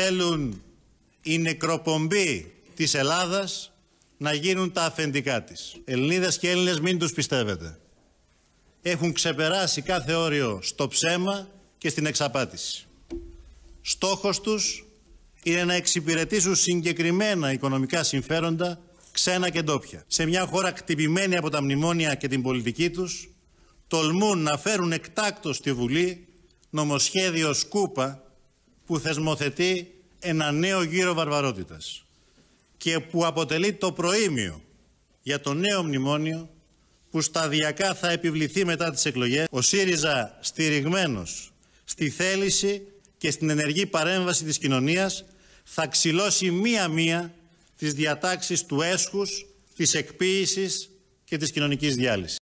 θέλουν οι νεκροπομποί της Ελλάδας να γίνουν τα αφεντικά της. Ελληνίδες και Έλληνες μην τους πιστεύετε. Έχουν ξεπεράσει κάθε όριο στο ψέμα και στην εξαπάτηση. Στόχος τους είναι να εξυπηρετήσουν συγκεκριμένα οικονομικά συμφέροντα ξένα και ντόπια. Σε μια χώρα κτυπημένη από τα μνημόνια και την πολιτική τους, τολμούν να φέρουν εκτάκτως στη Βουλή νομοσχέδιο σκούπα που θεσμοθετεί ένα νέο γύρο βαρβαρότητας και που αποτελεί το προήμιο για το νέο μνημόνιο που σταδιακά θα επιβληθεί μετά τις εκλογές. Ο ΣΥΡΙΖΑ στηριγμένος στη θέληση και στην ενεργή παρέμβαση της κοινωνίας θα ξυλώσει μία-μία τις διατάξεις του έσχους, της εκποίησης και της κοινωνικής διάλυσης.